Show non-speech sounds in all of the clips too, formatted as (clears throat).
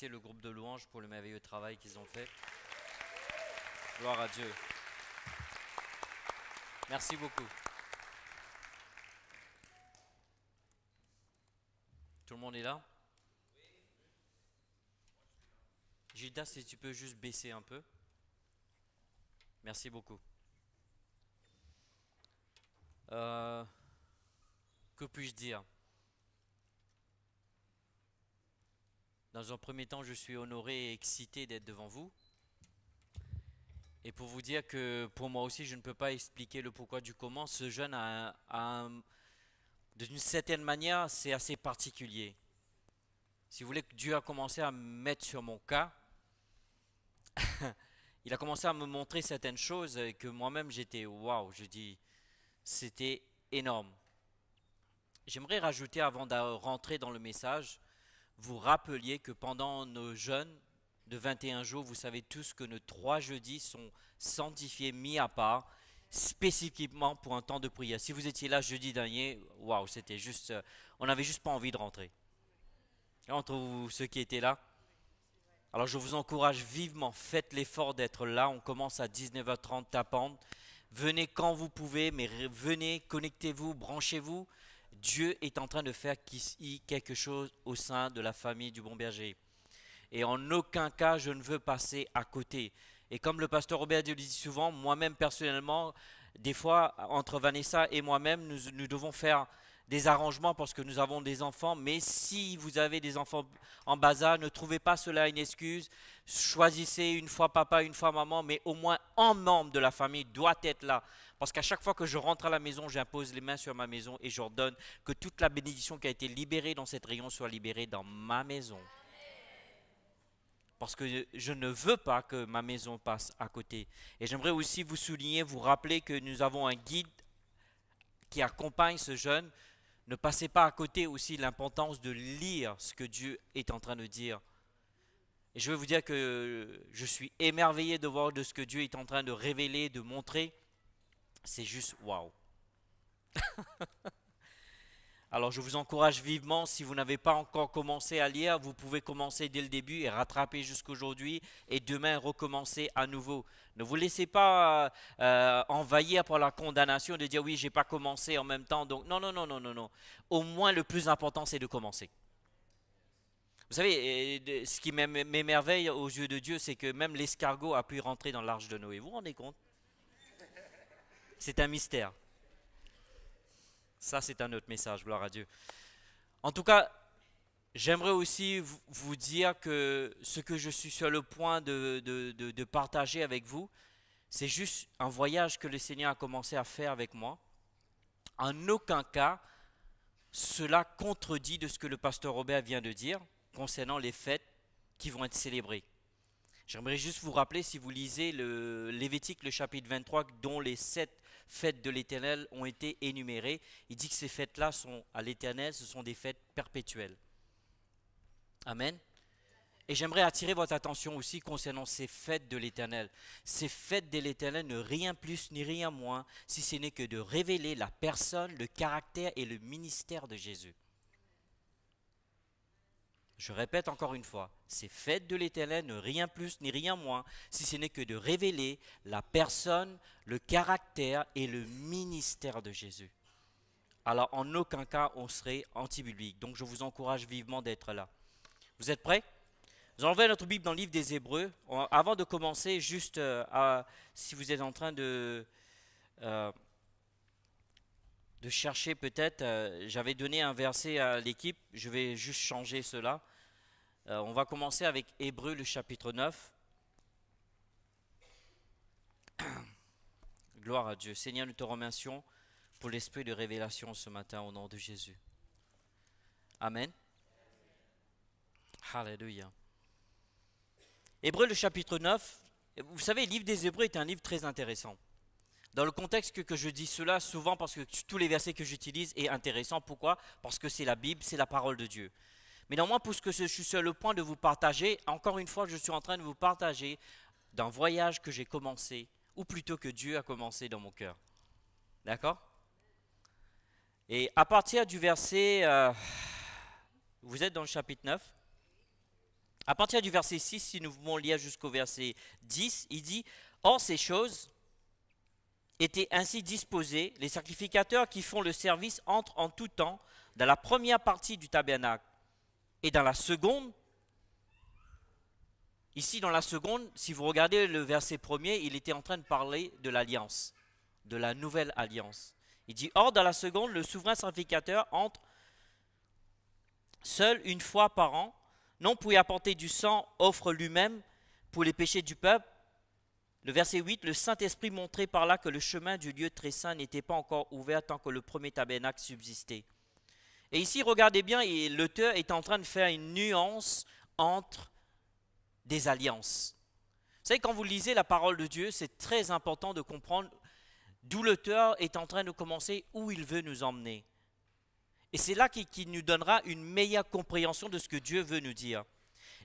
le groupe de louanges pour le merveilleux travail qu'ils ont fait. Gloire à Dieu. Merci beaucoup. Tout le monde est là Gilda, si tu peux juste baisser un peu. Merci beaucoup. Euh, que puis-je dire Dans un premier temps, je suis honoré et excité d'être devant vous. Et pour vous dire que pour moi aussi, je ne peux pas expliquer le pourquoi du comment. Ce jeune, a, d'une certaine manière, c'est assez particulier. Si vous voulez que Dieu a commencé à me mettre sur mon cas, (laughs) il a commencé à me montrer certaines choses et que moi-même j'étais waouh, je dit « c'était énorme. J'aimerais rajouter avant de rentrer dans le message, vous rappeliez que pendant nos jeûnes de 21 jours, vous savez tous que nos trois jeudis sont sanctifiés, mis à part, spécifiquement pour un temps de prière. Si vous étiez là jeudi dernier, waouh, c'était juste, euh, on n'avait juste pas envie de rentrer. Entre vous, ceux qui étaient là. Alors je vous encourage vivement, faites l'effort d'être là. On commence à 19h30 tapante. Venez quand vous pouvez, mais venez, connectez-vous, branchez-vous. Dieu est en train de faire quelque chose au sein de la famille du bon berger. Et en aucun cas, je ne veux passer à côté. Et comme le pasteur Robert le dit souvent, moi-même personnellement, des fois, entre Vanessa et moi-même, nous, nous, devons faire des arrangements parce que nous avons des enfants. Mais si vous avez des enfants en bazar, ne trouvez pas cela une excuse. Choisissez une fois papa, une fois maman, mais au moins un membre de la famille doit être là. Parce qu'à chaque fois que je rentre à la maison, j'impose les mains sur ma maison et j'ordonne que toute la bénédiction qui a été libérée dans cette rayon soit libérée dans ma maison. Parce que je ne veux pas que ma maison passe à côté. Et j'aimerais aussi vous souligner, vous rappeler que nous avons un guide qui accompagne ce jeune. Ne passez pas à côté aussi l'importance de lire ce que Dieu est en train de dire. Et je veux vous dire que je suis émerveillé de voir de ce que Dieu est en train de révéler, de montrer. C'est juste waouh. (laughs) Alors je vous encourage vivement, si vous n'avez pas encore commencé à lire, vous pouvez commencer dès le début et rattraper jusqu'aujourd'hui et demain recommencer à nouveau. Ne vous laissez pas euh, envahir par la condamnation de dire oui, j'ai pas commencé en même temps. Donc non, non, non, non, non, non. Au moins le plus important, c'est de commencer. Vous savez, ce qui m'émerveille aux yeux de Dieu, c'est que même l'escargot a pu rentrer dans l'arche de Noé. Vous vous rendez compte c'est un mystère. Ça, c'est un autre message, gloire à Dieu. En tout cas, j'aimerais aussi vous dire que ce que je suis sur le point de, partager avec vous, c'est juste un voyage que le Seigneur a commencé à faire avec moi. En aucun cas, cela contredit de ce que le pasteur Robert vient de dire concernant les fêtes qui vont être célébrées. J'aimerais juste vous rappeler, si vous lisez le Lévitique, le chapitre 23, dont les sept fêtes de l'Éternel ont été énumérées. Il dit que ces fêtes-là sont à l'Éternel, ce sont des fêtes perpétuelles. Amen. Et j'aimerais attirer votre attention aussi concernant ces fêtes de l'Éternel. Ces fêtes de l'Éternel ne rien plus ni rien moins, si ce n'est que de révéler la personne, le caractère et le ministère de Jésus. Je répète encore une fois, c'est fêtes de l'éternel, rien plus ni rien moins, si ce n'est que de révéler la personne, le caractère et le ministère de Jésus. Alors en aucun cas on serait anti-biblique. Donc je vous encourage vivement d'être là. Vous êtes prêts Nous allons notre Bible dans le livre des Hébreux. Avant de commencer, juste euh, si vous êtes en train de... Euh, de chercher peut-être, euh, j'avais donné un verset à l'équipe, je vais juste changer cela. Euh, on va commencer avec Hébreu, le chapitre 9. (clears throat) Gloire à Dieu. Seigneur, nous te remercions pour l'esprit de révélation ce matin au nom de Jésus. Amen. Alléluia. Hébreu, le chapitre 9. Vous savez, le livre des Hébreux est un livre très intéressant. Dans le contexte que, que, je dis cela, souvent parce que tous les versets que j'utilise est intéressant. Pourquoi Parce que c'est la Bible, c'est la parole de Dieu. Mais moi, puisque je suis sur le point de vous partager, encore une fois, je suis en train de vous partager d'un voyage que j'ai commencé, ou plutôt que Dieu a commencé dans mon cœur. D'accord Et à partir du verset... Euh, vous êtes dans le chapitre 9 à partir du verset 6, si nous voulons lire jusqu'au verset 10, il dit Or ces choses étaient ainsi disposées les sacrificateurs qui font le service entrent en tout temps dans la première partie du tabernacle et dans la seconde, ici dans la seconde, si vous regardez le verset premier, il était en train de parler de l'alliance, de la nouvelle alliance. Il dit, or dans la seconde, le souverain sacrificateur entre seul une fois par an, non pour y apporter du sang, offre lui-même pour les péchés du peuple. Le verset 8, le Saint-Esprit montrait par là que le chemin du lieu très saint n'était pas encore ouvert tant que le premier tabernacle subsistait. Et ici, regardez bien, l'auteur est en train de faire une nuance entre des alliances. Vous savez, quand vous lisez la parole de Dieu, c'est très important de comprendre d'où l'auteur est en train de commencer, où il veut nous emmener. Et c'est là qu'il nous donnera une meilleure compréhension de ce que Dieu veut nous dire.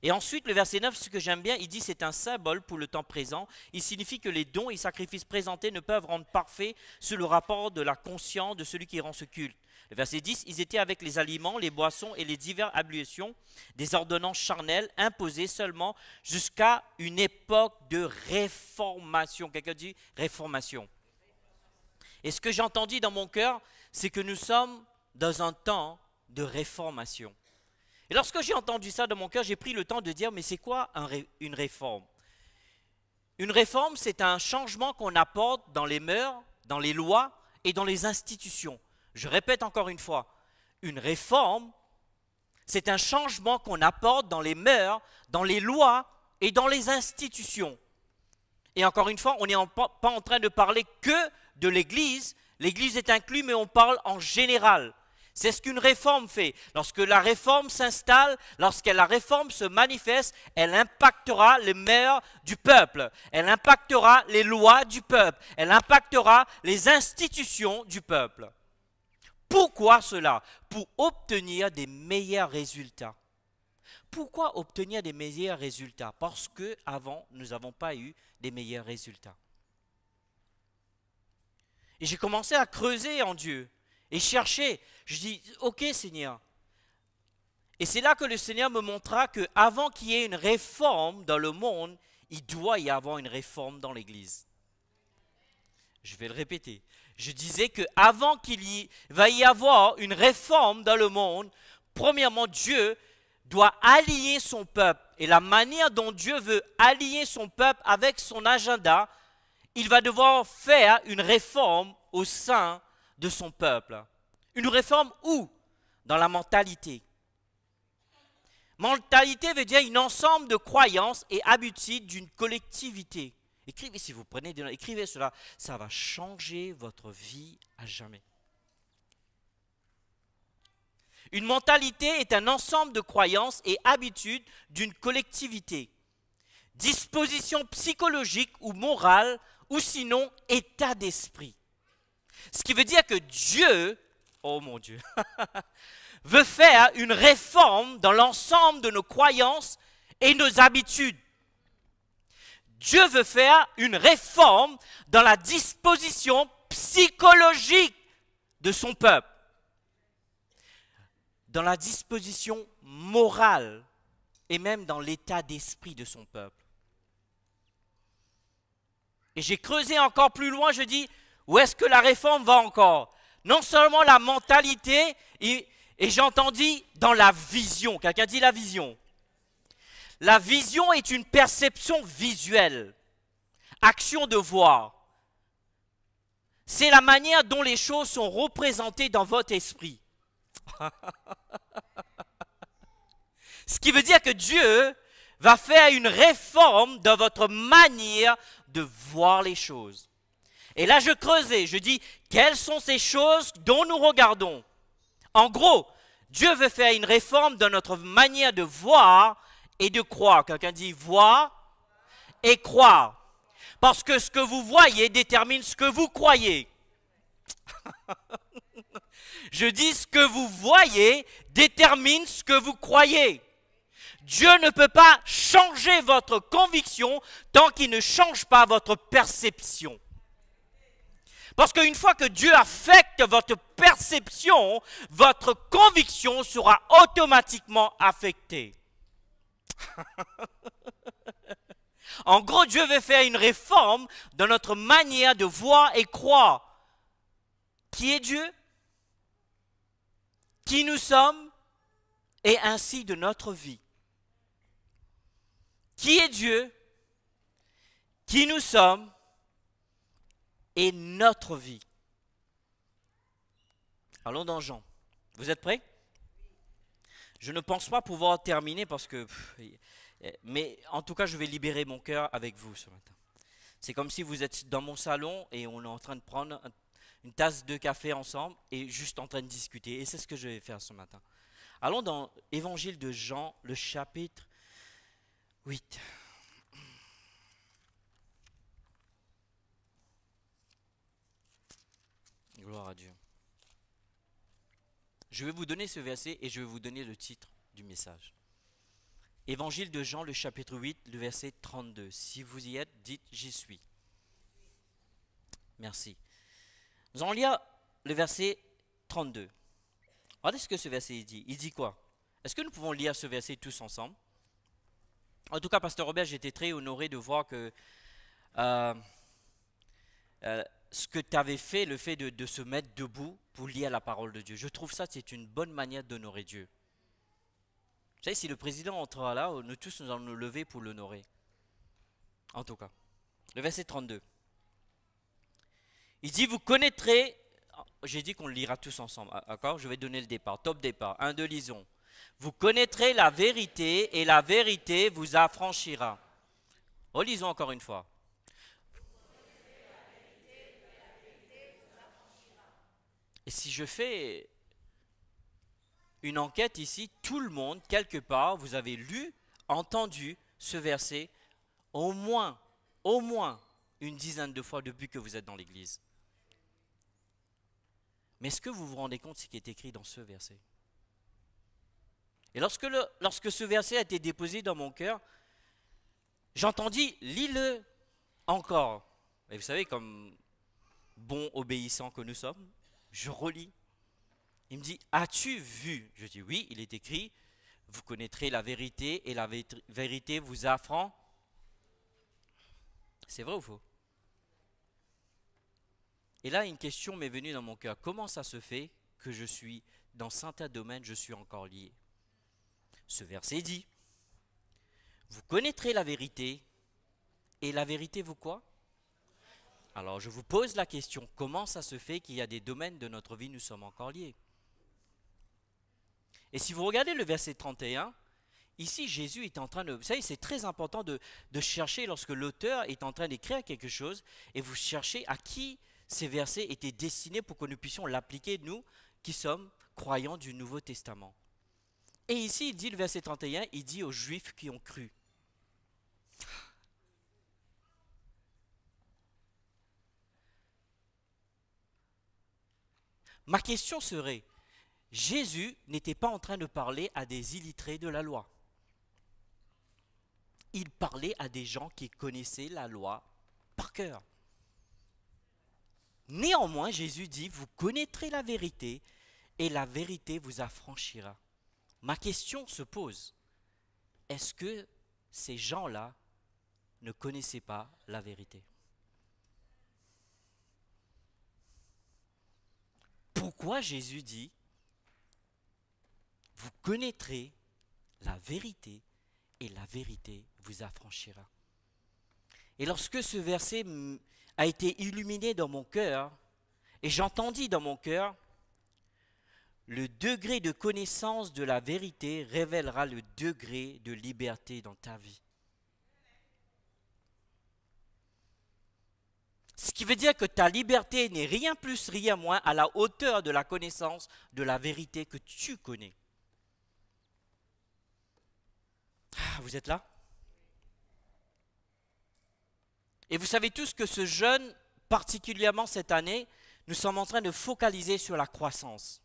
Et ensuite, le verset 9, ce que j'aime bien, il dit c'est un symbole pour le temps présent. Il signifie que les dons et sacrifices présentés ne peuvent rendre parfait sous le rapport de la conscience de celui qui rend ce culte verset 10, ils étaient avec les aliments, les boissons et les diverses ablutions des ordonnances charnelles imposées seulement jusqu'à une époque de réformation. Quelqu'un dit réformation. Et ce que j'ai entendu dans mon cœur, c'est que nous sommes dans un temps de réformation. Et lorsque j'ai entendu ça dans mon cœur, j'ai pris le temps de dire, mais c'est quoi une réforme Une réforme, c'est un changement qu'on apporte dans les mœurs, dans les lois et dans les institutions. Je répète encore une fois, une réforme, c'est un changement qu'on apporte dans les mœurs, dans les lois et dans les institutions. Et encore une fois, on n'est pas en train de parler que de l'Église. L'Église est inclue, mais on parle en général. C'est ce qu'une réforme fait. Lorsque la réforme s'installe, lorsque la réforme se manifeste, elle impactera les mœurs du peuple, elle impactera les lois du peuple, elle impactera les institutions du peuple. Pourquoi cela Pour obtenir des meilleurs résultats. Pourquoi obtenir des meilleurs résultats Parce que avant, nous n'avons pas eu des meilleurs résultats. Et j'ai commencé à creuser en Dieu et chercher. Je dis, ok Seigneur. Et c'est là que le Seigneur me montra que avant qu'il y ait une réforme dans le monde, il doit y avoir une réforme dans l'Église. Je vais le répéter. Je disais que avant qu'il y va y avoir une réforme dans le monde, premièrement, Dieu doit allier son peuple. Et la manière dont Dieu veut allier son peuple avec son agenda, il va devoir faire une réforme au sein de son peuple. Une réforme où Dans la mentalité. Mentalité veut dire un ensemble de croyances et habitudes d'une collectivité. Écrivez si vous prenez des écrivez cela. Ça va changer votre vie à jamais. Une mentalité est un ensemble de croyances et habitudes d'une collectivité, disposition psychologique ou morale, ou sinon état d'esprit. Ce qui veut dire que Dieu, oh mon Dieu, (laughs) veut faire une réforme dans l'ensemble de nos croyances et nos habitudes. Dieu veut faire une réforme dans la disposition psychologique de son peuple, dans la disposition morale et même dans l'état d'esprit de son peuple. Et j'ai creusé encore plus loin, je dis, où est-ce que la réforme va encore Non seulement la mentalité, et, et j'entendis dans la vision. Quelqu'un dit la vision la vision est une perception visuelle, action de voir. C'est la manière dont les choses sont représentées dans votre esprit. (laughs) Ce qui veut dire que Dieu va faire une réforme dans votre manière de voir les choses. Et là, je creusais, je dis, quelles sont ces choses dont nous regardons En gros, Dieu veut faire une réforme dans notre manière de voir et de croire. Quelqu'un dit voir et croire. Parce que ce que vous voyez détermine ce que vous croyez. (laughs) Je dis ce que vous voyez détermine ce que vous croyez. Dieu ne peut pas changer votre conviction tant qu'il ne change pas votre perception. Parce qu'une fois que Dieu affecte votre perception, votre conviction sera automatiquement affectée. (laughs) en gros, Dieu veut faire une réforme dans notre manière de voir et croire. Qui est Dieu Qui nous sommes Et ainsi de notre vie. Qui est Dieu Qui nous sommes Et notre vie. Allons dans Jean. Vous êtes prêts je ne pense pas pouvoir terminer parce que... mais en tout cas, je vais libérer mon cœur avec vous ce matin. C'est comme si vous êtes dans mon salon et on est en train de prendre une tasse de café ensemble et juste en train de discuter. Et c'est ce que je vais faire ce matin. Allons dans l'évangile de Jean, le chapitre 8. Gloire à Dieu. Je vais vous donner ce verset et je vais vous donner le titre du message. Évangile de Jean, le chapitre 8, le verset 32. Si vous y êtes, dites J'y suis. Merci. Nous allons lire le verset 32. Regardez ce que ce verset dit. Il dit quoi Est-ce que nous pouvons lire ce verset tous ensemble En tout cas, Pasteur Robert, j'étais très honoré de voir que euh, euh, ce que tu avais fait, le fait de se mettre debout, pour lire à la parole de Dieu. Je trouve ça, c'est une bonne manière d'honorer Dieu. Vous savez, si le président entrera là, nous tous nous allons nous lever pour l'honorer. En tout cas, le verset 32. Il dit, vous connaîtrez, j'ai dit qu'on le lira tous ensemble, ah, d'accord Je vais donner le départ, top départ, Un, 2, lisons. Vous connaîtrez la vérité et la vérité vous affranchira. Relisons encore une fois. Et si je fais une enquête ici, tout le monde, quelque part, vous avez lu, entendu ce verset au moins, au moins une dizaine de fois depuis que vous êtes dans l'Église. Mais est-ce que vous vous rendez compte de ce qui est écrit dans ce verset Et lorsque, lorsque ce verset a été déposé dans mon cœur, j'entendis, lis-le encore. Et vous savez, comme bon obéissant que nous sommes, je relis. Il me dit, as-tu vu Je dis, oui, il est écrit, vous connaîtrez la vérité et la vérité vous affront. C'est vrai ou faux Et là, une question m'est venue dans mon cœur. Comment ça se fait que je suis, dans certains domaines, je suis encore lié Ce verset dit, vous connaîtrez la vérité et la vérité vous quoi alors je vous pose la question, comment ça se fait qu'il y a des domaines de notre vie, nous sommes encore liés Et si vous regardez le verset 31, ici Jésus est en train de... Vous savez, c'est très important de, chercher lorsque l'auteur est en train d'écrire quelque chose, et vous cherchez à qui ces versets étaient destinés pour que nous puissions l'appliquer, nous qui sommes croyants du Nouveau Testament. Et ici, il dit le verset 31, il dit aux Juifs qui ont cru. Ma question serait, Jésus n'était pas en train de parler à des illitrés de la loi. Il parlait à des gens qui connaissaient la loi par cœur. Néanmoins, Jésus dit, vous connaîtrez la vérité et la vérité vous affranchira. Ma question se pose, est-ce que ces gens-là ne connaissaient pas la vérité pourquoi Jésus dit, vous connaîtrez la vérité et la vérité vous affranchira. Et lorsque ce verset a été illuminé dans mon cœur, et j'entendis dans mon cœur, le degré de connaissance de la vérité révélera le degré de liberté dans ta vie. Ce qui veut dire que ta liberté n'est rien plus, rien moins à la hauteur de la connaissance de la vérité que tu connais. Ah, vous êtes là Et vous savez tous que ce jeûne, particulièrement cette année, nous sommes en train de focaliser sur la croissance.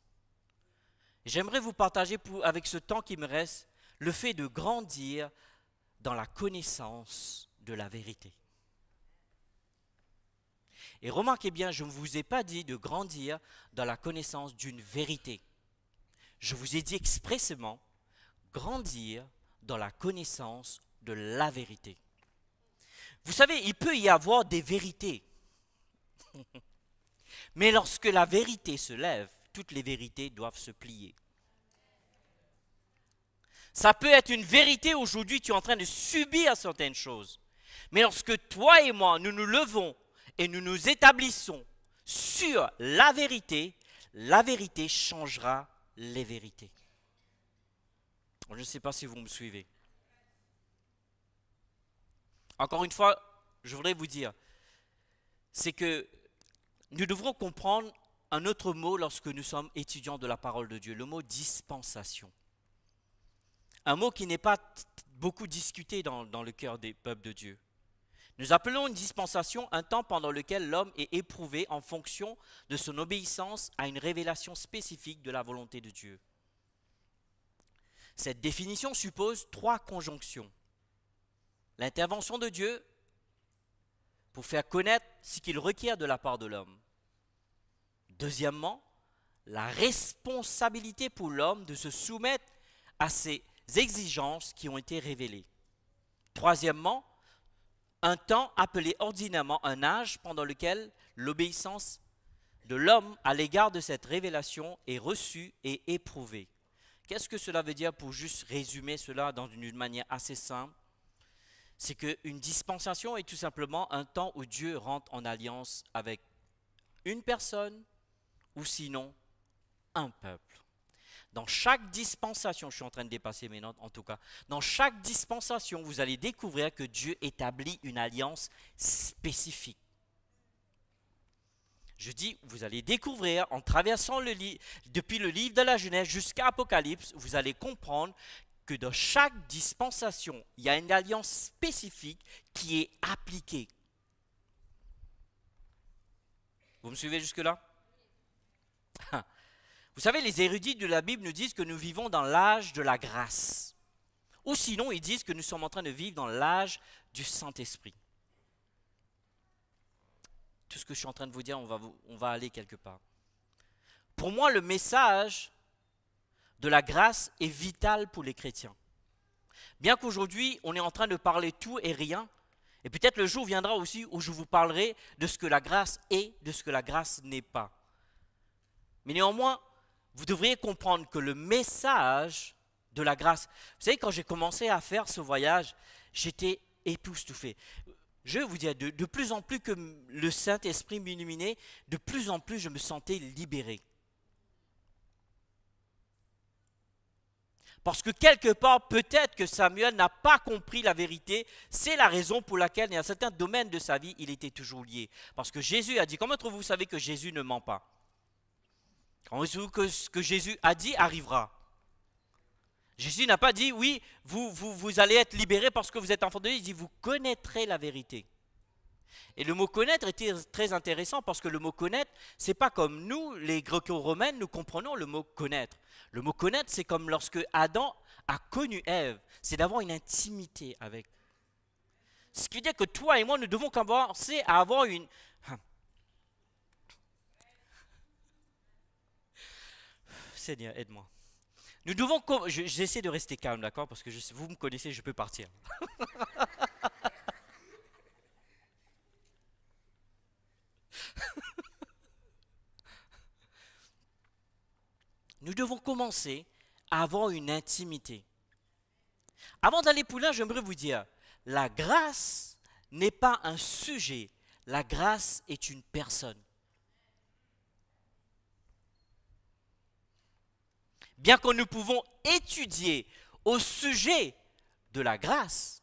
J'aimerais vous partager avec ce temps qui me reste le fait de grandir dans la connaissance de la vérité. Et remarquez bien, je ne vous ai pas dit de grandir dans la connaissance d'une vérité. Je vous ai dit expressément grandir dans la connaissance de la vérité. Vous savez, il peut y avoir des vérités. (laughs) Mais lorsque la vérité se lève, toutes les vérités doivent se plier. Ça peut être une vérité aujourd'hui, tu es en train de subir certaines choses. Mais lorsque toi et moi, nous nous levons et nous nous établissons sur la vérité, la vérité changera les vérités. Je ne sais pas si vous me suivez. Encore une fois, je voudrais vous dire, c'est que nous devrons comprendre un autre mot lorsque nous sommes étudiants de la parole de Dieu, le mot dispensation. Un mot qui n'est pas beaucoup discuté dans, le cœur des peuples de Dieu. Nous appelons une dispensation un temps pendant lequel l'homme est éprouvé en fonction de son obéissance à une révélation spécifique de la volonté de Dieu. Cette définition suppose trois conjonctions. L'intervention de Dieu pour faire connaître ce qu'il requiert de la part de l'homme. Deuxièmement, la responsabilité pour l'homme de se soumettre à ces exigences qui ont été révélées. Troisièmement, un temps appelé ordinairement un âge pendant lequel l'obéissance de l'homme à l'égard de cette révélation est reçue et éprouvée. Qu'est-ce que cela veut dire pour juste résumer cela dans une manière assez simple C'est qu'une dispensation est tout simplement un temps où Dieu rentre en alliance avec une personne ou sinon un peuple. Dans chaque dispensation, je suis en train de dépasser mes notes en tout cas, dans chaque dispensation, vous allez découvrir que Dieu établit une alliance spécifique. Je dis, vous allez découvrir en traversant le livre, depuis le livre de la Genèse jusqu'à Apocalypse, vous allez comprendre que dans chaque dispensation, il y a une alliance spécifique qui est appliquée. Vous me suivez jusque-là (laughs) Vous savez, les érudits de la Bible nous disent que nous vivons dans l'âge de la grâce. Ou sinon, ils disent que nous sommes en train de vivre dans l'âge du Saint-Esprit. Tout ce que je suis en train de vous dire, on va, on va aller quelque part. Pour moi, le message de la grâce est vital pour les chrétiens. Bien qu'aujourd'hui, on est en train de parler tout et rien, et peut-être le jour viendra aussi où je vous parlerai de ce que la grâce est, de ce que la grâce n'est pas. Mais néanmoins, vous devriez comprendre que le message de la grâce, vous savez, quand j'ai commencé à faire ce voyage, j'étais époustouflé. Je vous disais, de, plus en plus que le Saint-Esprit m'illuminait, de plus en plus je me sentais libéré. Parce que quelque part, peut-être que Samuel n'a pas compris la vérité. C'est la raison pour laquelle, dans certains domaines de sa vie, il était toujours lié. Parce que Jésus a dit, comment vous savez que Jésus ne ment pas on que ce que Jésus a dit arrivera. Jésus n'a pas dit, oui, vous, vous, vous allez être libérés parce que vous êtes enfant de Dieu. Il dit, vous connaîtrez la vérité. Et le mot connaître était très intéressant parce que le mot connaître, c'est pas comme nous, les gréco-romaines, nous comprenons le mot connaître. Le mot connaître, c'est comme lorsque Adam a connu Ève, c'est d'avoir une intimité avec. Ce qui veut dire que toi et moi, nous devons commencer à avoir une, Seigneur, aide-moi. Nous devons. J'essaie de rester calme, d'accord Parce que vous me connaissez, je peux partir. (laughs) Nous devons commencer avant une intimité. Avant d'aller plus loin, j'aimerais vous dire la grâce n'est pas un sujet, la grâce est une personne. bien que nous pouvons étudier au sujet de la grâce.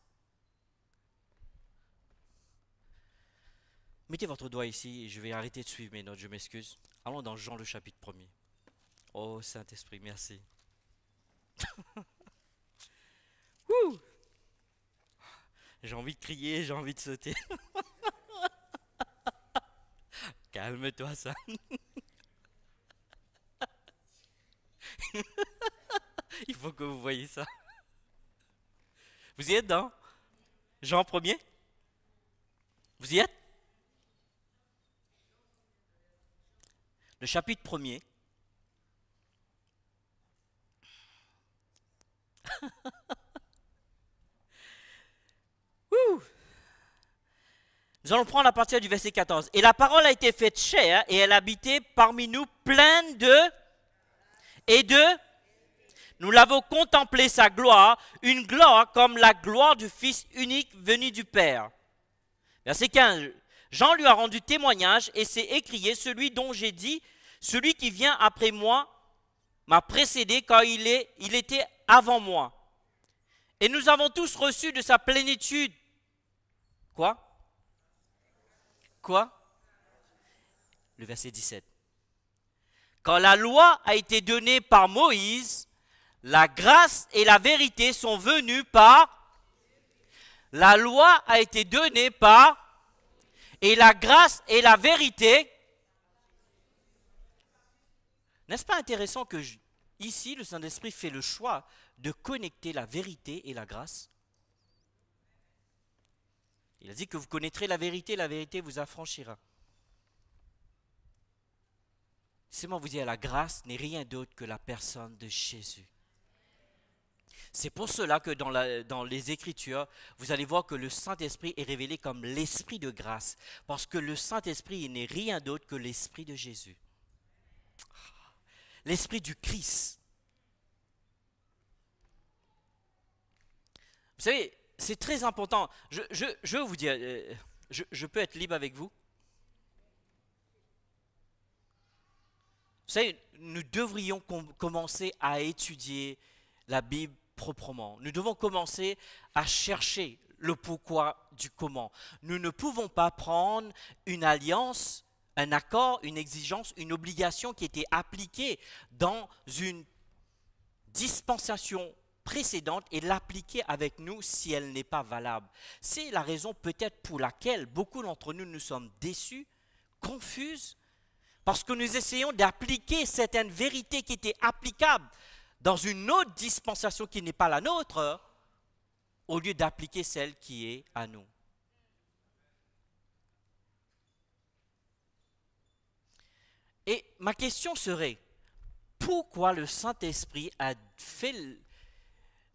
Mettez votre doigt ici, et je vais arrêter de suivre mes notes, je m'excuse. Allons dans Jean le chapitre 1er. Oh Saint-Esprit, merci. (laughs) j'ai envie de crier, j'ai envie de sauter. (laughs) Calme-toi, ça. (laughs) (laughs) Il faut que vous voyez ça. Vous y êtes dans hein? Jean 1er Vous y êtes Le chapitre 1er. (laughs) Nous allons prendre à partir du verset 14. Et la parole a été faite chair et elle habitait parmi nous pleine de et deux, Nous l'avons contemplé sa gloire, une gloire comme la gloire du Fils unique venu du Père. Verset 15. Jean lui a rendu témoignage et s'est écrié, celui dont j'ai dit, celui qui vient après moi m'a précédé quand il, est, il était avant moi. Et nous avons tous reçu de sa plénitude. Quoi Quoi Le verset 17. Quand la loi a été donnée par Moïse, la grâce et la vérité sont venues par... La loi a été donnée par... Et la grâce et la vérité... N'est-ce pas intéressant que ici, le Saint-Esprit fait le choix de connecter la vérité et la grâce Il a dit que vous connaîtrez la vérité, la vérité vous affranchira moi vous dire, la grâce n'est rien d'autre que la personne de Jésus. C'est pour cela que dans, les Écritures, vous allez voir que le Saint-Esprit est révélé comme l'Esprit de grâce, parce que le Saint-Esprit n'est rien d'autre que l'Esprit de Jésus. L'Esprit du Christ. Vous savez, c'est très important. Je, vous dire, euh, je peux être libre avec vous. Vous savez, nous devrions commencer à étudier la Bible proprement. Nous devons commencer à chercher le pourquoi du comment. Nous ne pouvons pas prendre une alliance, un accord, une exigence, une obligation qui était appliquée dans une dispensation précédente et l'appliquer avec nous si elle n'est pas valable. C'est la raison peut-être pour laquelle beaucoup d'entre nous nous sommes déçus, confus parce que nous essayons d'appliquer certaines vérités qui étaient applicables dans une autre dispensation qui n'est pas la nôtre, au lieu d'appliquer celle qui est à nous. Et ma question serait, pourquoi le Saint-Esprit a fait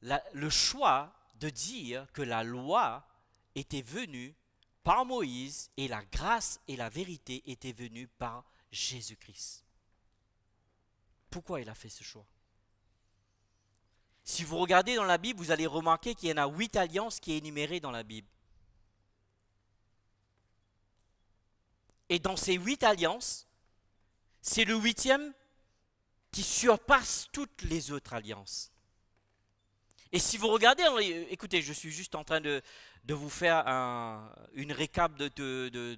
le choix de dire que la loi était venue par Moïse et la grâce et la vérité étaient venues par Jésus-Christ. Pourquoi il a fait ce choix Si vous regardez dans la Bible, vous allez remarquer qu'il y en a huit alliances qui est énumérées dans la Bible. Et dans ces huit alliances, c'est le huitième qui surpasse toutes les autres alliances. Et si vous regardez, écoutez, je suis juste en train de, vous faire un, une récap de, de,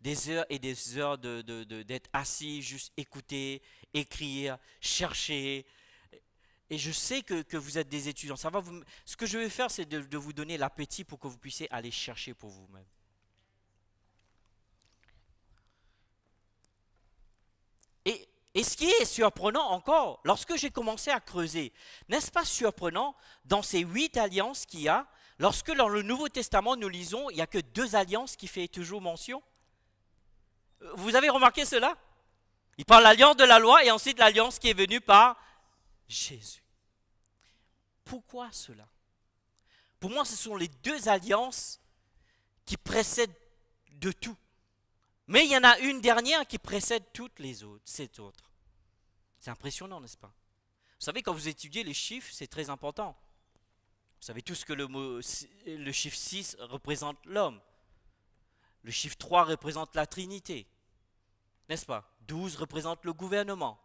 des heures et des heures d'être de, de, assis, juste écouter, écrire, chercher. Et je sais que, que vous êtes des étudiants. Ça va vous, ce que je vais faire, c'est de, vous donner l'appétit pour que vous puissiez aller chercher pour vous-même. Et, ce qui est surprenant encore, lorsque j'ai commencé à creuser, n'est-ce pas surprenant dans ces huit alliances qu'il y a, lorsque dans le Nouveau Testament nous lisons, il n'y a que deux alliances qui fait toujours mention vous avez remarqué cela Il parle l'alliance de la loi et ensuite l'alliance qui est venue par Jésus. Pourquoi cela Pour moi, ce sont les deux alliances qui précèdent de tout. Mais il y en a une dernière qui précède toutes les autres, cette autre. C'est impressionnant, n'est-ce pas Vous savez, quand vous étudiez les chiffres, c'est très important. Vous savez tout ce que le, mot, le chiffre 6 représente l'homme. Le chiffre 3 représente la Trinité, n'est-ce pas 12 représente le gouvernement.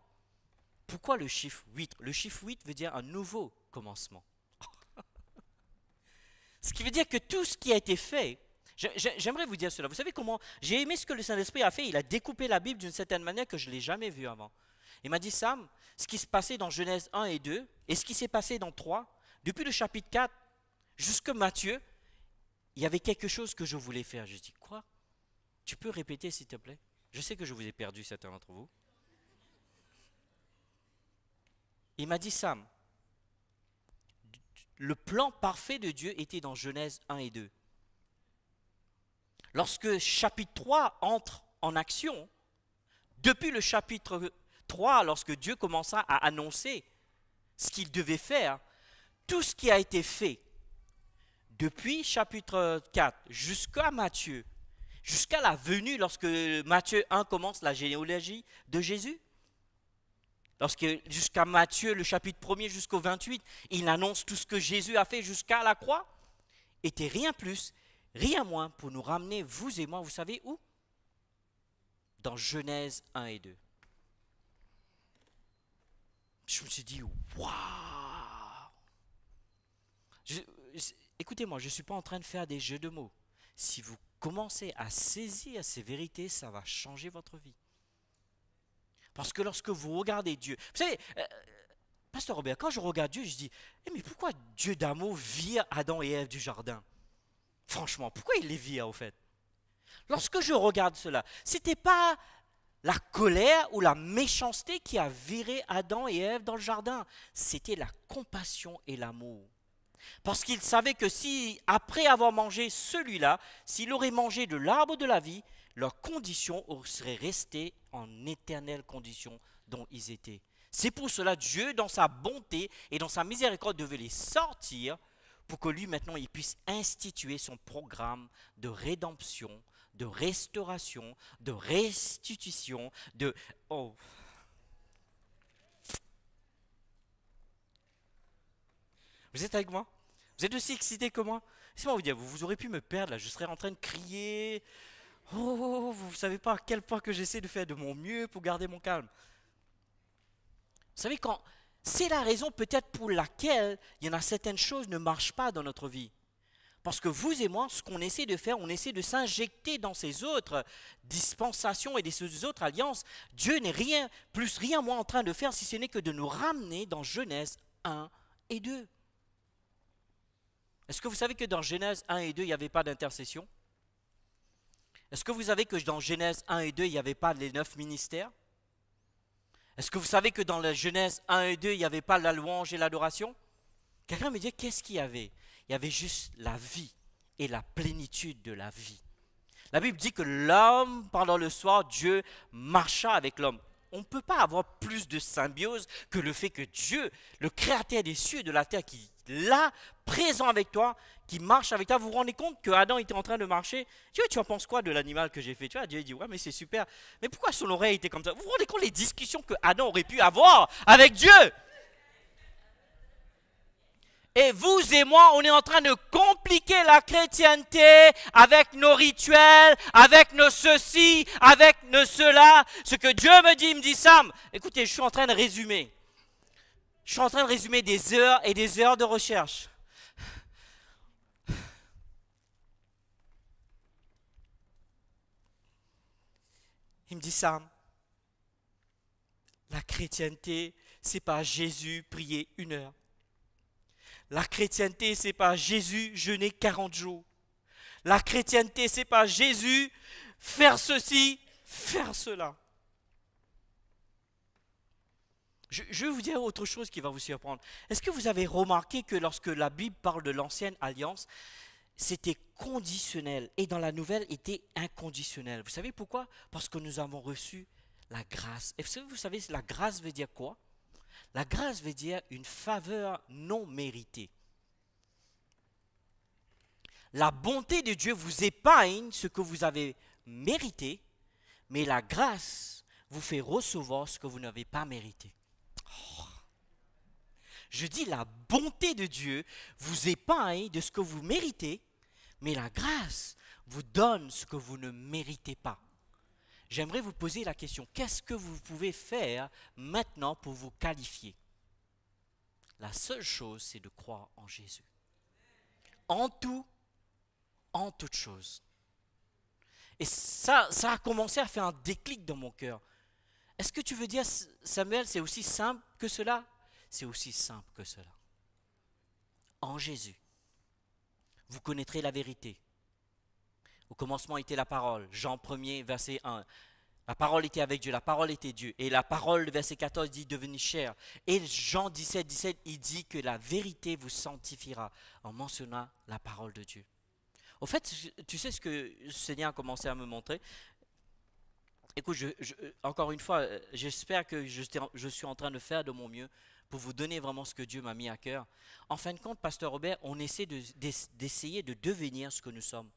Pourquoi le chiffre 8 Le chiffre 8 veut dire un nouveau commencement. (laughs) ce qui veut dire que tout ce qui a été fait, j'aimerais vous dire cela. Vous savez comment j'ai aimé ce que le Saint-Esprit a fait Il a découpé la Bible d'une certaine manière que je ne l'ai jamais vue avant. Il m'a dit, Sam, ce qui se passait dans Genèse 1 et 2, et ce qui s'est passé dans 3, depuis le chapitre 4 jusqu'à Matthieu, il y avait quelque chose que je voulais faire. Je dis, quoi tu peux répéter, s'il te plaît Je sais que je vous ai perdu certains d'entre vous. Il m'a dit, Sam, le plan parfait de Dieu était dans Genèse 1 et 2. Lorsque chapitre 3 entre en action, depuis le chapitre 3, lorsque Dieu commença à annoncer ce qu'il devait faire, tout ce qui a été fait depuis chapitre 4 jusqu'à Matthieu jusqu'à la venue, lorsque Matthieu 1 commence la généalogie de Jésus. Lorsque jusqu'à Matthieu, le chapitre 1er jusqu'au 28, il annonce tout ce que Jésus a fait jusqu'à la croix. Était rien plus, rien moins pour nous ramener, vous et moi, vous savez où Dans Genèse 1 et 2. Je me suis dit, waouh Écoutez-moi, je ne suis pas en train de faire des jeux de mots. Si vous Commencez à saisir ces vérités, ça va changer votre vie. Parce que lorsque vous regardez Dieu, vous savez, euh, Pasteur Robert, quand je regarde Dieu, je dis, eh, mais pourquoi Dieu d'amour vire Adam et Ève du jardin Franchement, pourquoi il les vire au fait Lorsque je regarde cela, c'était pas la colère ou la méchanceté qui a viré Adam et Ève dans le jardin, c'était la compassion et l'amour. Parce qu'ils savaient que si, après avoir mangé celui-là, s'ils auraient mangé de l'arbre de la vie, leur condition serait restée en éternelle condition dont ils étaient. C'est pour cela Dieu, dans sa bonté et dans sa miséricorde, devait les sortir pour que lui, maintenant, il puisse instituer son programme de rédemption, de restauration, de restitution, de... Oh, Vous êtes avec moi Vous êtes aussi excité que moi C'est moi vous dire, vous, vous aurez pu me perdre là, je serais en train de crier. Oh, oh, oh, oh vous ne savez pas à quel point que j'essaie de faire de mon mieux pour garder mon calme. Vous savez, quand, c'est la raison peut-être pour laquelle il y en a certaines choses ne marchent pas dans notre vie. Parce que vous et moi, ce qu'on essaie de faire, on essaie de s'injecter dans ces autres dispensations et ces autres alliances. Dieu n'est rien, plus rien moi en train de faire, si ce n'est que de nous ramener dans Genèse 1 et 2. Est-ce que vous savez que dans Genèse 1 et 2, il n'y avait pas d'intercession Est-ce que vous savez que dans Genèse 1 et 2, il n'y avait pas les neuf ministères Est-ce que vous savez que dans la Genèse 1 et 2, il n'y avait pas la louange et l'adoration Quelqu'un me dit, qu'est-ce qu'il y avait Il y avait juste la vie et la plénitude de la vie. La Bible dit que l'homme, pendant le soir, Dieu marcha avec l'homme. On ne peut pas avoir plus de symbiose que le fait que Dieu, le créateur des cieux et de la terre, qui, là, présent avec toi, qui marche avec toi. Vous vous rendez compte que Adam était en train de marcher Dieu, tu en penses quoi de l'animal que j'ai fait Tu vois, Dieu dit, ouais, mais c'est super. Mais pourquoi son oreille était comme ça Vous vous rendez compte les discussions que Adam aurait pu avoir avec Dieu et vous et moi, on est en train de compliquer la chrétienté avec nos rituels, avec nos ceci, avec nos cela. Ce que Dieu me dit, il me dit Sam. Écoutez, je suis en train de résumer. Je suis en train de résumer des heures et des heures de recherche. Il me dit ça. la chrétienté, c'est pas Jésus prier une heure. La chrétienté, c'est pas Jésus jeûner 40 jours. La chrétienté, c'est pas Jésus faire ceci, faire cela. Je, vais vous dire autre chose qui va vous surprendre. Est-ce que vous avez remarqué que lorsque la Bible parle de l'ancienne alliance, c'était conditionnel et dans la nouvelle était inconditionnel. Vous savez pourquoi Parce que nous avons reçu la grâce. Et vous savez, la grâce veut dire quoi La grâce veut dire une faveur non méritée. La bonté de Dieu vous épargne ce que vous avez mérité, mais la grâce vous fait recevoir ce que vous n'avez pas mérité. Je dis la bonté de Dieu vous épargne de ce que vous méritez, mais la grâce vous donne ce que vous ne méritez pas. J'aimerais vous poser la question, qu'est-ce que vous pouvez faire maintenant pour vous qualifier La seule chose, c'est de croire en Jésus. En tout, en toute chose. Et ça, ça a commencé à faire un déclic dans mon cœur. Est-ce que tu veux dire, Samuel, c'est aussi simple que cela c'est aussi simple que cela. En Jésus, vous connaîtrez la vérité. Au commencement était la parole. Jean 1er, verset 1. La parole était avec Dieu, la parole était Dieu. Et la parole, verset 14, dit devenir chair. Et Jean 17, 17, il dit que la vérité vous sanctifiera en mentionnant la parole de Dieu. Au fait, tu sais ce que le Seigneur a commencé à me montrer Écoute, je, encore une fois, euh, j'espère que je, je suis en train de faire de mon mieux pour vous donner vraiment ce que Dieu m'a mis à cœur. En fin de compte, Pasteur Robert, on essaie d'essayer de, devenir ce que nous sommes.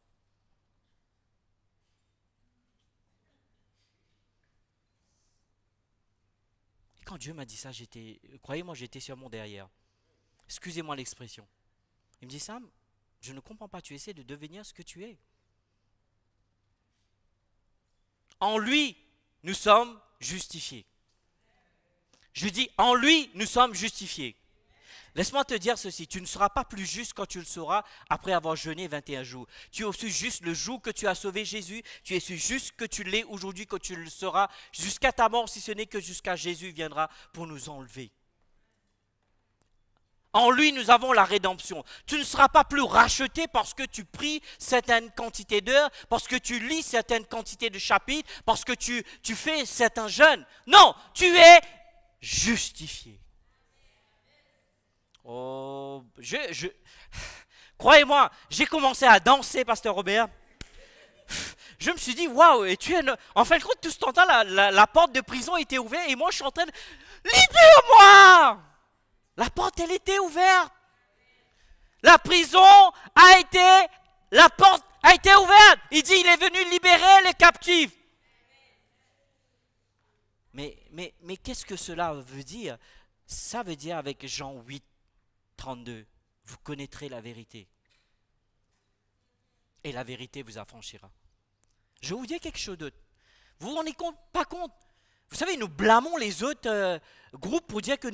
quand Dieu m'a dit ça, j'étais, croyez-moi, j'étais sur mon derrière. Excusez-moi l'expression. Il me dit Sam, je ne comprends pas, tu essaies de devenir ce que tu es. En lui, nous sommes justifiés. Je dis, en lui, nous sommes justifiés. Laisse-moi te dire ceci, tu ne seras pas plus juste quand tu le sauras après avoir jeûné 21 jours. Tu es aussi juste le jour que tu as sauvé Jésus, tu es aussi juste que tu l'es aujourd'hui que tu le seras jusqu'à ta mort, si ce n'est que jusqu'à Jésus viendra pour nous enlever. En lui, nous avons la rédemption. Tu ne seras pas plus racheté parce que tu pries certaines quantités d'heures, parce que tu lis certaines quantités de chapitres, parce que tu, tu fais certains jeûnes. Non, tu es justifié. Oh, je, je... Croyez-moi, j'ai commencé à danser, Pasteur Robert. Je me suis dit, waouh, et tu es. En fin de compte, tout ce temps-là, la, porte de prison était ouverte et moi, je suis en train de. Libère-moi La porte, elle était ouverte. La prison a été. La porte a été ouverte. Il dit, il est venu libérer les captifs. Mais, mais, qu'est-ce que cela veut dire Ça veut dire avec Jean 8, 32, vous connaîtrez la vérité. Et la vérité vous affranchira. Je vous dis quelque chose d'autre. Vous vous êtes Pas compte vous savez, nous blâmons les autres euh, groupes pour dire que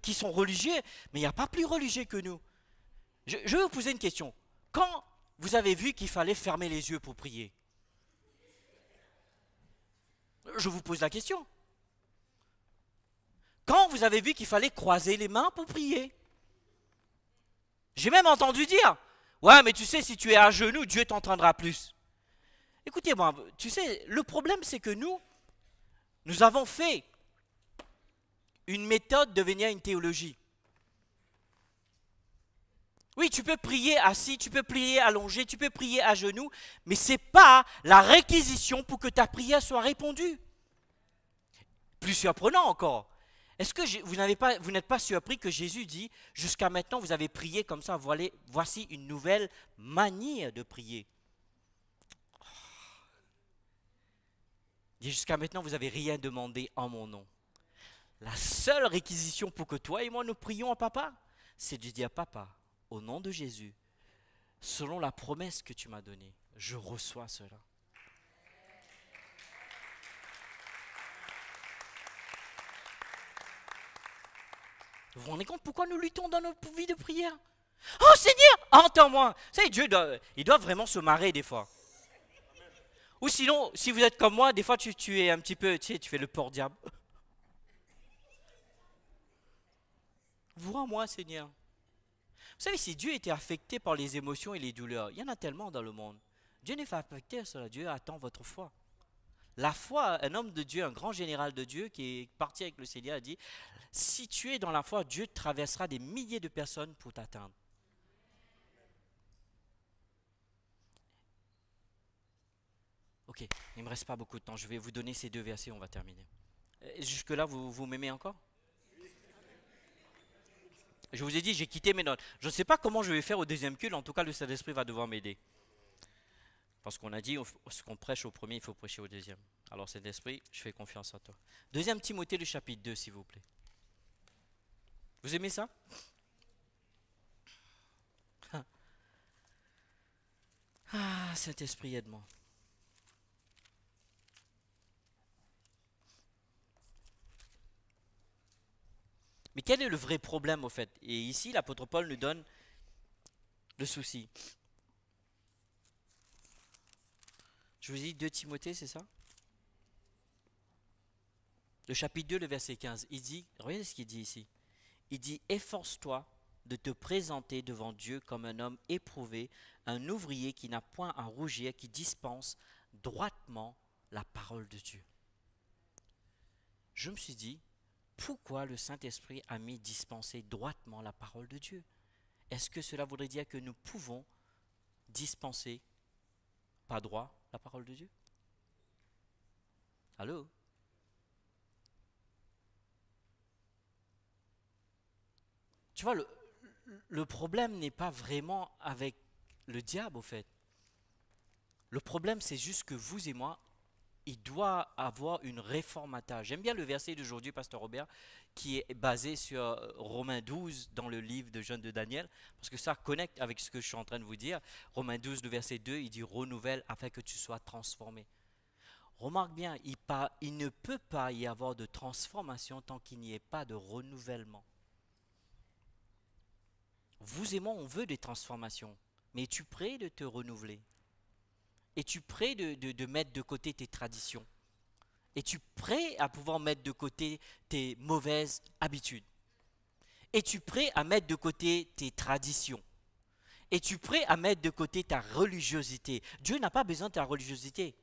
qui sont religieux, mais il n'y a pas plus religieux que nous. Je, je, vais vous poser une question. Quand vous avez vu qu'il fallait fermer les yeux pour prier Je vous pose la question. Quand vous avez vu qu'il fallait croiser les mains pour prier J'ai même entendu dire, ouais, mais tu sais, si tu es à genoux, Dieu t'entendra plus. Écoutez-moi, tu sais, le problème c'est que nous, nous avons fait une méthode devenir une théologie. Oui, tu peux prier assis, tu peux prier allongé, tu peux prier à genoux, mais ce n'est pas la réquisition pour que ta prière soit répondue. Plus surprenant encore, est-ce que vous, n'avez pas, vous n'êtes pas surpris que Jésus dit, jusqu'à maintenant vous avez prié comme ça, voici une nouvelle manière de prier Jusqu'à maintenant vous n'avez rien demandé en mon nom. La seule réquisition pour que toi et moi nous prions à papa, c'est de dire papa, au nom de Jésus, selon la promesse que tu m'as donnée, je reçois cela. Vous vous rendez compte pourquoi nous luttons dans notre vie de prière Oh Seigneur, entends-moi. savez, Dieu, doit, il doit vraiment se marrer des fois. Ou sinon, si vous êtes comme moi, des fois tu, es un petit peu, tu sais, tu fais le port diable. Vois-moi Seigneur. Vous savez, si Dieu était affecté par les émotions et les douleurs, il y en a tellement dans le monde. Dieu n'est pas affecté cela, Dieu attend votre foi. La foi, un homme de Dieu, un grand général de Dieu qui est parti avec le Seigneur a dit, si tu es dans la foi, Dieu traversera des milliers de personnes pour t'atteindre. Ok, il ne me reste pas beaucoup de temps. Je vais vous donner ces deux versets, on va terminer. Euh, jusque-là, vous, vous m'aimez encore Je vous ai dit, j'ai quitté mes notes. Je ne sais pas comment je vais faire au deuxième cul, en tout cas, le Saint-Esprit va devoir m'aider. Parce qu'on a dit, ce qu'on prêche au premier, il faut prêcher au deuxième. Alors Saint-Esprit, je fais confiance en toi. Deuxième Timothée, le chapitre 2, s'il vous plaît. Vous aimez ça Ah, ah Saint-Esprit, aide-moi. Mais quel est le vrai problème au fait Et ici, l'apôtre Paul nous donne le souci. Je vous dis 2 Timothée, c'est ça Le chapitre 2, le verset 15. Il dit, regardez ce qu'il dit ici. Il dit, efforce-toi de te présenter devant Dieu comme un homme éprouvé, un ouvrier qui n'a point à rougir, qui dispense droitement la parole de Dieu. Je me suis dit, pourquoi le Saint-Esprit a mis dispenser droitement la parole de Dieu Est-ce que cela voudrait dire que nous pouvons dispenser pas droit la parole de Dieu Allô Tu vois, le, le problème n'est pas vraiment avec le diable, au fait. Le problème, c'est juste que vous et moi, il doit avoir une réformata. J'aime bien le verset d'aujourd'hui, Pasteur Robert qui est basé sur euh, Romains 12 dans le livre de Jean de Daniel, parce que ça connecte avec ce que je suis en train de vous dire. Romains 12, le verset 2, il dit renouvelle afin que tu sois transformé. Remarque bien, il, pas, il ne peut pas y avoir de transformation tant qu'il n'y ait pas de renouvellement. Vous et moi, on veut des transformations, mais es-tu prêt de te renouveler Es-tu prêt de mettre de côté tes traditions es-tu prêt à pouvoir mettre de côté tes mauvaises habitudes Es-tu prêt à mettre de côté tes traditions Es-tu prêt à mettre de côté ta religiosité Dieu n'a pas besoin de ta religiosité.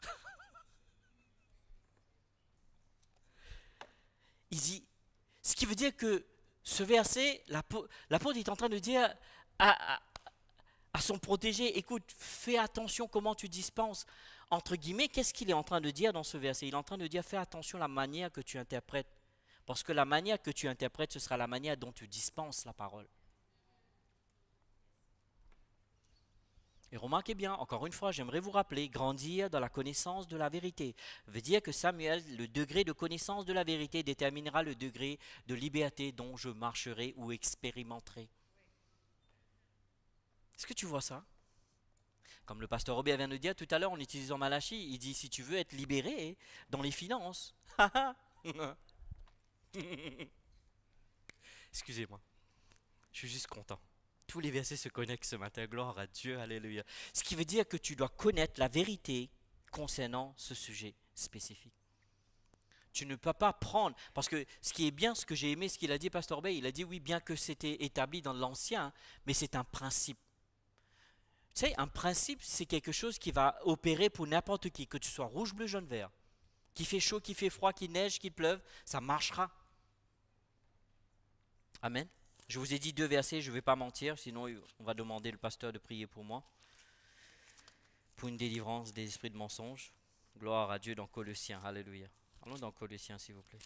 (laughs) ce qui veut dire que ce verset, l'apôtre est en train de dire à, à son protégé, écoute, fais attention comment tu dispenses entre guillemets, qu'est-ce qu'il est en train de dire dans ce verset Il est en train de dire fais attention à la manière que tu interprètes. Parce que la manière que tu interprètes, ce sera la manière dont tu dispenses la parole. Et remarquez bien, encore une fois, j'aimerais vous rappeler, grandir dans la connaissance de la vérité veut dire que Samuel, le degré de connaissance de la vérité déterminera le degré de liberté dont je marcherai ou expérimenterai. Est-ce que tu vois ça comme le pasteur Robert vient de dire tout à l'heure en utilisant Malachi, il dit si tu veux être libéré dans les finances. (laughs) Excusez-moi, je suis juste content. Tous les versets se connectent ce matin. Gloire à Dieu, alléluia. Ce qui veut dire que tu dois connaître la vérité concernant ce sujet spécifique. Tu ne peux pas prendre, parce que ce qui est bien, ce que j'ai aimé, ce qu'il a dit, Pasteur Bay, il a dit oui, bien que c'était établi dans l'Ancien, mais c'est un principe tu sais, un principe, c'est quelque chose qui va opérer pour n'importe qui, que tu sois rouge, bleu, jaune, vert. Qui fait chaud, qui fait froid, qui neige, qui pleuve, ça marchera. Amen. Je vous ai dit deux versets, je ne vais pas mentir, sinon on va demander le pasteur de prier pour moi, pour une délivrance des esprits de mensonge. Gloire à Dieu dans Colossiens, alléluia. Allons dans Colossiens, s'il vous plaît.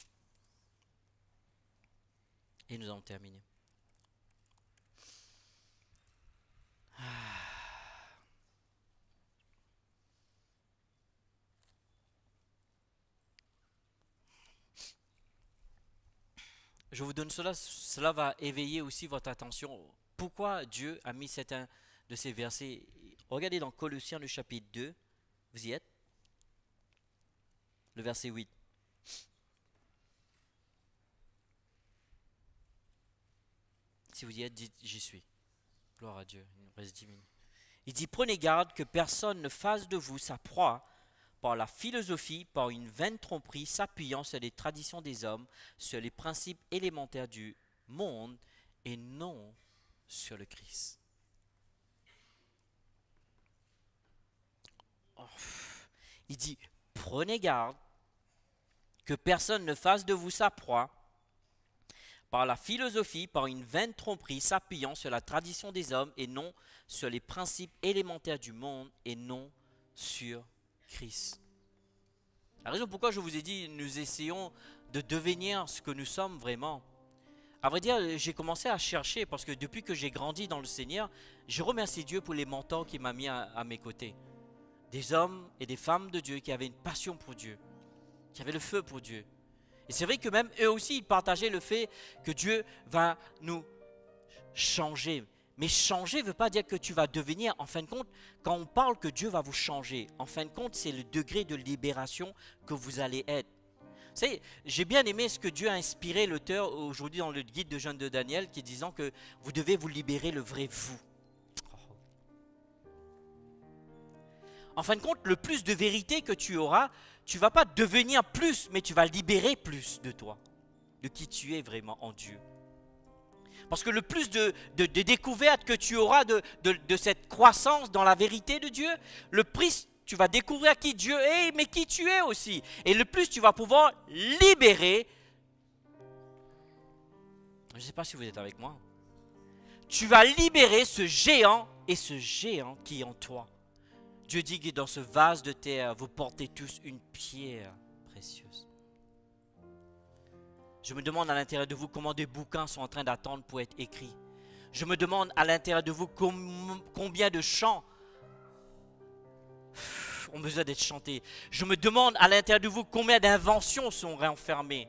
Et nous allons terminer. Ah. je vous donne cela, cela va éveiller aussi votre attention. Pourquoi Dieu a mis certains de ces versets Regardez dans Colossiens le chapitre 2, vous y êtes Le verset 8. Si vous y êtes, dites j'y suis. Gloire à Dieu, il nous reste 10 minutes. Il dit prenez garde que personne ne fasse de vous sa proie par la philosophie, par une vaine tromperie s'appuyant sur les traditions des hommes, sur les principes élémentaires du monde et non sur le Christ. Oh, il dit, prenez garde que personne ne fasse de vous sa proie par la philosophie, par une vaine tromperie s'appuyant sur la tradition des hommes et non sur les principes élémentaires du monde et non sur la raison pourquoi je vous ai dit, nous essayons de devenir ce que nous sommes vraiment. À vrai dire, j'ai commencé à chercher parce que depuis que j'ai grandi dans le Seigneur, je remercie Dieu pour les mentors qui m'a mis à, mes côtés. Des hommes et des femmes de Dieu qui avaient une passion pour Dieu, qui avaient le feu pour Dieu. Et c'est vrai que même eux aussi, ils partageaient le fait que Dieu va nous changer. Mais changer ne veut pas dire que tu vas devenir, en fin de compte, quand on parle que Dieu va vous changer, en fin de compte, c'est le degré de libération que vous allez être. Vous savez, j'ai bien aimé ce que Dieu a inspiré l'auteur aujourd'hui dans le guide de Jeanne de Daniel qui disant que vous devez vous libérer le vrai vous. En fin de compte, le plus de vérité que tu auras, tu vas pas devenir plus, mais tu vas libérer plus de toi, de qui tu es vraiment en Dieu. Parce que le plus de, découvertes que tu auras de, de, cette croissance dans la vérité de Dieu, le plus tu vas découvrir qui Dieu est, mais qui tu es aussi. Et le plus tu vas pouvoir libérer. Je ne sais pas si vous êtes avec moi. Tu vas libérer ce géant et ce géant qui est en toi. Dieu dit que dans ce vase de terre, vous portez tous une pierre précieuse. Je me demande à l'intérieur de vous comment des bouquins sont en train d'attendre pour être écrits. Je me demande à l'intérieur de vous combien de chants ont besoin d'être chantés. Je me demande à l'intérieur de vous combien d'inventions sont renfermées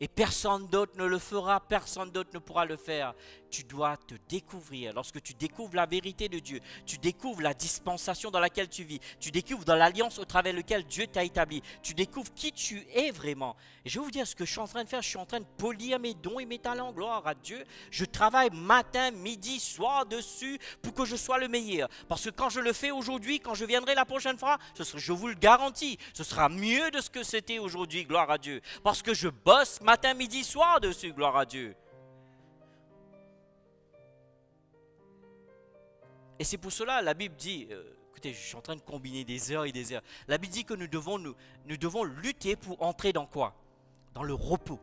et personne d'autre ne le fera, personne d'autre ne pourra le faire. Tu dois te découvrir. Lorsque tu découvres la vérité de Dieu, tu découvres la dispensation dans laquelle tu vis, tu découvres dans l'alliance au travers laquelle Dieu t'a établi, tu découvres qui tu es vraiment. Et je vais vous dire ce que je suis en train de faire, je suis en train de polir mes dons et mes talents, gloire à Dieu. Je travaille matin, midi, soir dessus pour que je sois le meilleur. Parce que quand je le fais aujourd'hui, quand je viendrai la prochaine fois, ce je vous le garantis, ce sera mieux de ce que c'était aujourd'hui, gloire à Dieu. Parce que je bosse matin, midi, soir dessus, gloire à Dieu. Et c'est pour cela, la Bible dit, euh, écoutez, je suis en train de combiner des heures et des heures. La Bible dit que nous devons, nous devons lutter pour entrer dans quoi Dans le repos.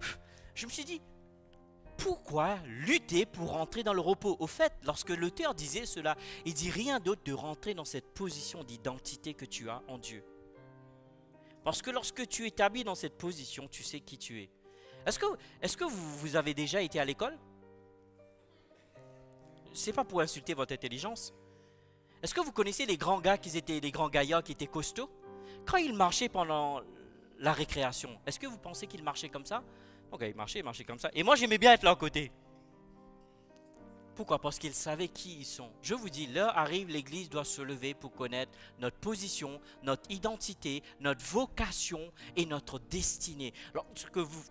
(laughs) je me suis dit, pourquoi lutter pour entrer dans le repos Au fait, lorsque l'auteur disait cela, il dit rien d'autre de rentrer dans cette position d'identité que tu as en Dieu. Parce que lorsque tu es établis dans cette position, tu sais qui tu es. Est-ce que, est que vous, avez déjà été à l'école C'est pas pour insulter votre intelligence. Est-ce que vous connaissez les grands gars qui étaient les grands gaillards qui étaient costauds Quand ils marchaient pendant la récréation, est-ce que vous pensez qu'ils marchaient comme ça Ok, ils marchaient, ils marchaient comme ça. Et moi, j'aimais bien être là à côté. Pourquoi Parce qu'ils savaient qui ils sont. Je vous dis, l'heure arrive, l'Église doit se lever pour connaître notre position, notre identité, notre vocation et notre destinée. Lorsque vous,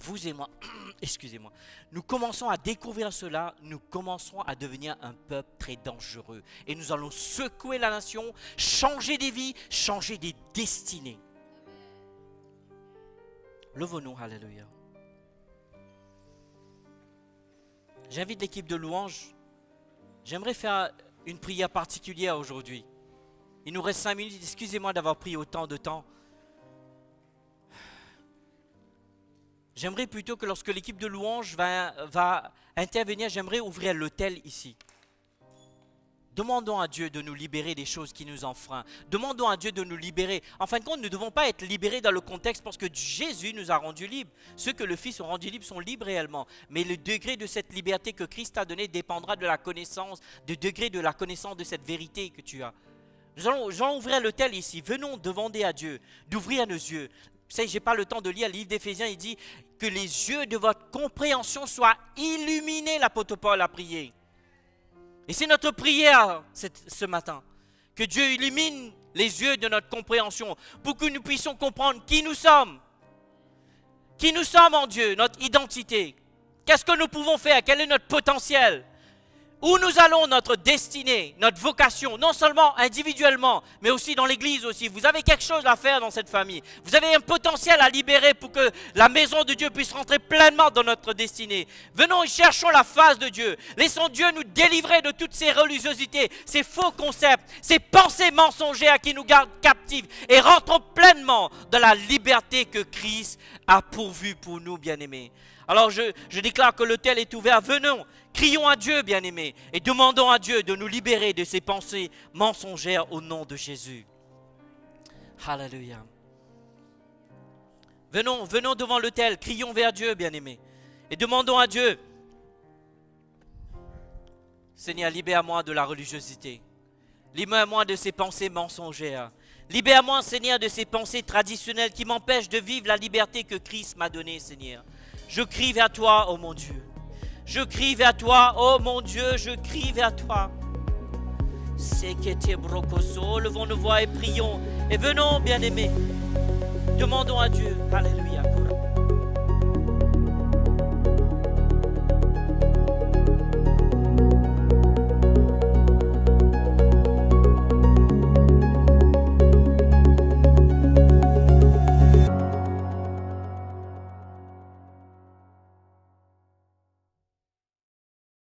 vous et moi, (clears throat) excusez-moi, nous commençons à découvrir cela, nous commençons à devenir un peuple très dangereux. Et nous allons secouer la nation, changer des vies, changer des destinées. Levons-nous, Hallelujah. J'invite l'équipe de louange. J'aimerais faire une prière particulière aujourd'hui. Il nous reste cinq minutes. Excusez-moi d'avoir pris autant de temps. J'aimerais plutôt que lorsque l'équipe de louange va, intervenir, j'aimerais ouvrir l'hôtel ici. Demandons à Dieu de nous libérer des choses qui nous enfreint. Demandons à Dieu de nous libérer. En fin de compte, nous ne devons pas être libérés dans le contexte parce que Jésus nous a rendus libres. Ceux que le Fils a rendus libres sont libres réellement. Mais le degré de cette liberté que Christ a donnée dépendra de la connaissance, du degré de la connaissance de cette vérité que tu as. Nous allons, l'autel ici. Venons demander à Dieu d'ouvrir nos yeux. je n'ai pas le temps de lire le livre d'Éphésiens. Il dit que les yeux de votre compréhension soient illuminés, l'apôtre Paul a prié. Et c'est notre prière ce matin, que Dieu illumine les yeux de notre compréhension pour que nous puissions comprendre qui nous sommes, qui nous sommes en Dieu, notre identité, qu'est-ce que nous pouvons faire, quel est notre potentiel où nous allons, notre destinée, notre vocation, non seulement individuellement, mais aussi dans l'Église aussi. Vous avez quelque chose à faire dans cette famille. Vous avez un potentiel à libérer pour que la maison de Dieu puisse rentrer pleinement dans notre destinée. Venons et cherchons la face de Dieu. Laissons Dieu nous délivrer de toutes ces religiosités, ces faux concepts, ces pensées mensongères qui nous gardent captifs et rentrons pleinement dans la liberté que Christ a pourvue pour nous, bien-aimés. Alors je, déclare que l'hôtel est ouvert. Venons Crions à Dieu, bien aimé et demandons à Dieu de nous libérer de ces pensées mensongères au nom de Jésus. Hallelujah. Venons, venons devant l'autel, crions vers Dieu, bien aimé et demandons à Dieu, Seigneur, libère-moi de la religiosité, libère-moi de ces pensées mensongères, libère-moi, Seigneur, de ces pensées traditionnelles qui m'empêchent de vivre la liberté que Christ m'a donnée, Seigneur. Je crie vers toi, ô oh mon Dieu. Je crie vers toi, oh mon Dieu, je crie vers toi. C'est que tes levons nos voix et prions. Et venons, bien-aimés, demandons à Dieu. Alléluia.